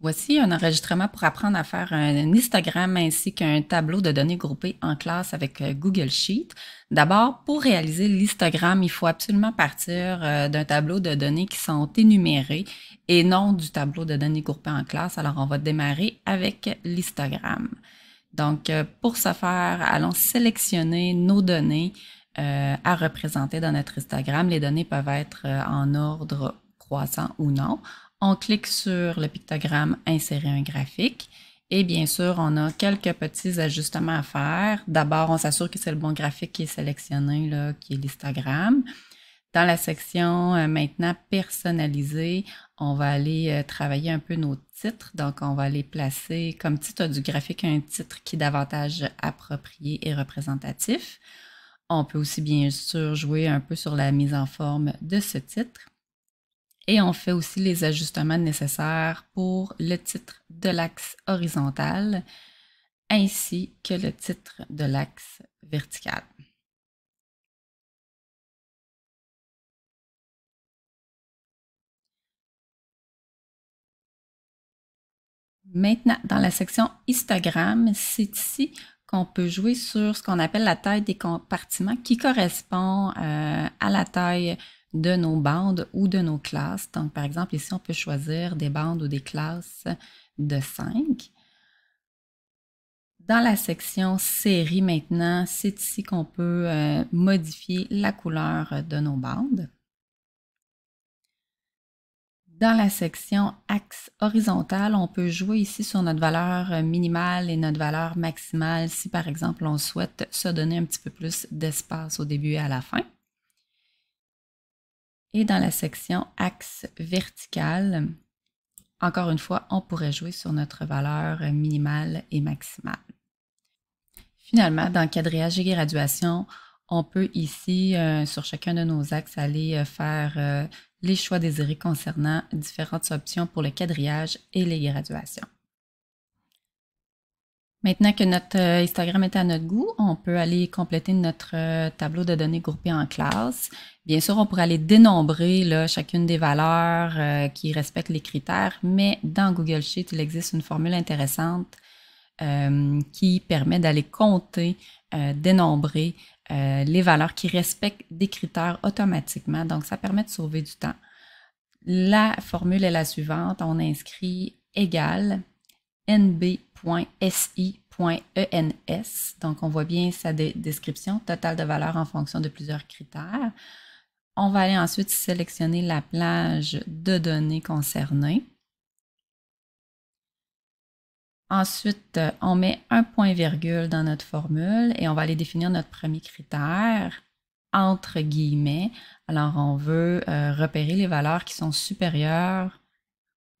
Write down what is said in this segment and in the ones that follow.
Voici un enregistrement pour apprendre à faire un histogramme ainsi qu'un tableau de données groupées en classe avec euh, Google Sheet. D'abord, pour réaliser l'histogramme, il faut absolument partir euh, d'un tableau de données qui sont énumérées et non du tableau de données groupées en classe. Alors, on va démarrer avec l'histogramme. Donc, euh, pour ce faire, allons sélectionner nos données euh, à représenter dans notre histogramme. Les données peuvent être euh, en ordre croissant ou non. On clique sur le pictogramme Insérer un graphique. Et bien sûr, on a quelques petits ajustements à faire. D'abord, on s'assure que c'est le bon graphique qui est sélectionné, qui est l'histogramme. Dans la section euh, maintenant personnalisée, on va aller euh, travailler un peu nos titres. Donc, on va les placer comme titre du graphique un titre qui est davantage approprié et représentatif. On peut aussi bien sûr jouer un peu sur la mise en forme de ce titre. Et on fait aussi les ajustements nécessaires pour le titre de l'axe horizontal ainsi que le titre de l'axe vertical. Maintenant, dans la section histogramme, c'est ici qu'on peut jouer sur ce qu'on appelle la taille des compartiments qui correspond euh, à la taille de nos bandes ou de nos classes. Donc, par exemple, ici, on peut choisir des bandes ou des classes de 5. Dans la section série maintenant, c'est ici qu'on peut euh, modifier la couleur de nos bandes. Dans la section axe horizontal, on peut jouer ici sur notre valeur minimale et notre valeur maximale si par exemple on souhaite se donner un petit peu plus d'espace au début et à la fin. Et dans la section axe vertical, encore une fois, on pourrait jouer sur notre valeur minimale et maximale. Finalement, dans quadrillage et graduation, on peut ici, euh, sur chacun de nos axes, aller euh, faire euh, les choix désirés concernant différentes options pour le quadrillage et les graduations. Maintenant que notre histogramme est à notre goût, on peut aller compléter notre tableau de données groupé en classe. Bien sûr, on pourrait aller dénombrer chacune des valeurs qui respectent les critères, mais dans Google Sheet, il existe une formule intéressante euh, qui permet d'aller compter, euh, dénombrer euh, les valeurs qui respectent des critères automatiquement. Donc, ça permet de sauver du temps. La formule est la suivante. On inscrit égal nb.si.ens. E Donc, on voit bien sa description, total de valeurs en fonction de plusieurs critères. On va aller ensuite sélectionner la plage de données concernées. Ensuite, euh, on met un point virgule dans notre formule et on va aller définir notre premier critère entre guillemets. Alors, on veut euh, repérer les valeurs qui sont supérieures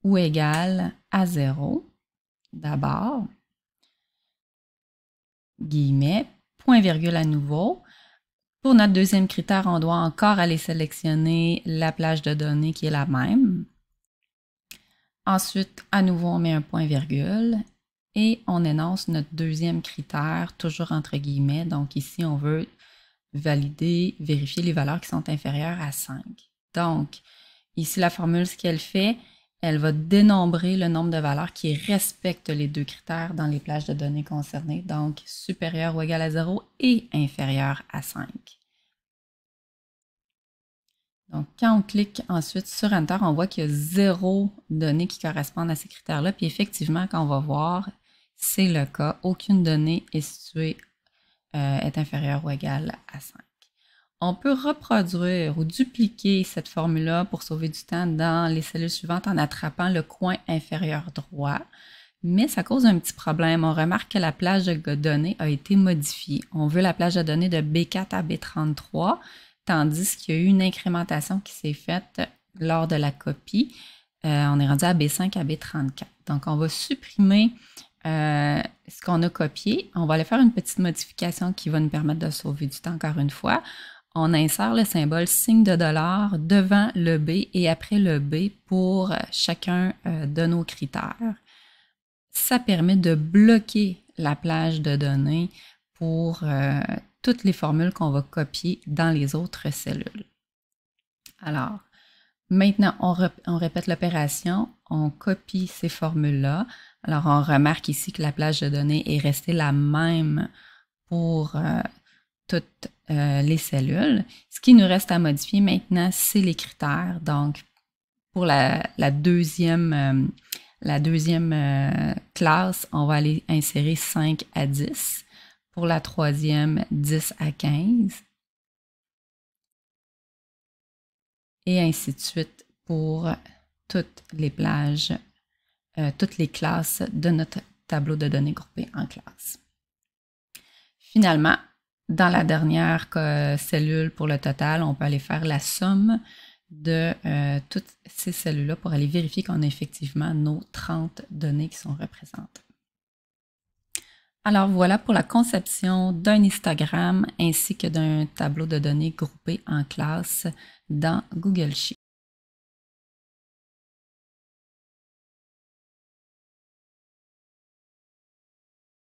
ou égales à zéro. d'abord. Guillemets, point virgule à nouveau. Pour notre deuxième critère, on doit encore aller sélectionner la plage de données qui est la même. Ensuite, à nouveau, on met un point virgule et on énonce notre deuxième critère, toujours entre guillemets. Donc ici, on veut valider, vérifier les valeurs qui sont inférieures à 5. Donc, ici, la formule, ce qu'elle fait, elle va dénombrer le nombre de valeurs qui respectent les deux critères dans les plages de données concernées, donc supérieur ou égal à 0 et inférieur à 5. Donc, quand on clique ensuite sur Enter, on voit qu'il y a zéro données qui correspondent à ces critères-là. Puis effectivement, quand on va voir, c'est le cas, aucune donnée est euh, est inférieure ou égale à 5. On peut reproduire ou dupliquer cette formule-là pour sauver du temps dans les cellules suivantes en attrapant le coin inférieur droit, mais ça cause un petit problème. On remarque que la plage de données a été modifiée. On veut la plage de données de B4 à B33, tandis qu'il y a eu une incrémentation qui s'est faite lors de la copie. Euh, on est rendu à B5 à B34. Donc, on va supprimer euh, ce qu'on a copié, on va aller faire une petite modification qui va nous permettre de sauver du temps encore une fois. On insère le symbole signe de dollar devant le B et après le B pour chacun euh, de nos critères. Ça permet de bloquer la plage de données pour euh, toutes les formules qu'on va copier dans les autres cellules. Alors, maintenant, on répète l'opération, on copie ces formules-là. Alors, on remarque ici que la plage de données est restée la même pour euh, toutes euh, les cellules. Ce qui nous reste à modifier maintenant, c'est les critères. Donc, pour la, deuxième, la deuxième euh, classe, on va aller insérer 5 à 10. Pour la troisième, 10 à 15. Et ainsi de suite pour toutes les plages euh, toutes les classes de notre tableau de données groupées en classe. Finalement, dans la dernière cellule pour le total, on peut aller faire la somme de euh, toutes ces cellules-là pour aller vérifier qu'on a effectivement nos 30 données qui sont représentées. Alors voilà pour la conception d'un histogramme ainsi que d'un tableau de données groupé en classe dans Google Sheet.